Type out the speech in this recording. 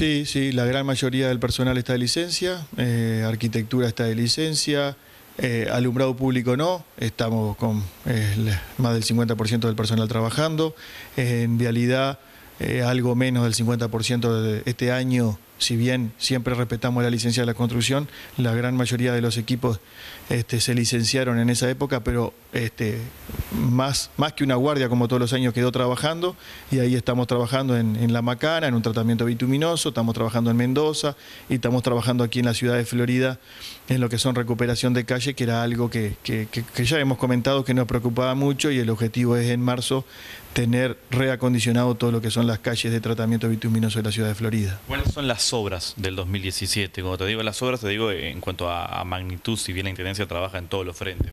Sí, sí, la gran mayoría del personal está de licencia, eh, arquitectura está de licencia, eh, alumbrado público no, estamos con eh, más del 50% del personal trabajando, en realidad, algo menos del 50% de este año, si bien siempre respetamos la licencia de la construcción, la gran mayoría de los equipos este, se licenciaron en esa época, pero este, más, más que una guardia como todos los años quedó trabajando y ahí estamos trabajando en, La Macana, en un tratamiento bituminoso, estamos trabajando en Mendoza y estamos trabajando aquí en la ciudad de Florida en lo que son recuperación de calle, que era algo que, ya hemos comentado que nos preocupaba mucho y el objetivo es en marzo tener reacondicionado todo lo que son las calles de tratamiento bituminoso de la ciudad de Florida. ¿Cuáles son las obras del 2017? como te digo las obras, te digo en cuanto a, a magnitud, si bien la Intendencia trabaja en todos los frentes.